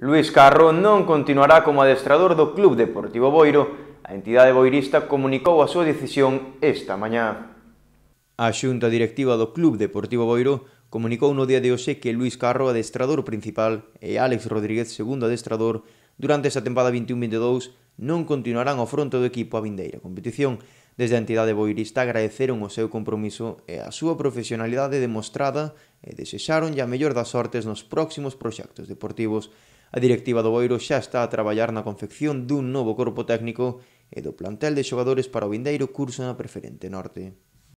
Luis Carro non continuará como adestrador do Club Deportivo Boiro. A entidade boirista comunicou a súa decisión esta mañá. A xunta directiva do Club Deportivo Boiro comunicou no día de hoxe que Luis Carro, adestrador principal, e Alex Rodríguez, segundo adestrador, durante esta tempada 21-22 non continuarán ao fronte do equipo a vindeira competición. Desde a entidade boirista agradeceron o seu compromiso e a súa profesionalidade demostrada e desexaron a mellor das sortes nos próximos proxectos deportivos. A directiva do Boiro xa está a traballar na confección dun novo corpo técnico e do plantel de xogadores para o vindeiro curso na Preferente Norte.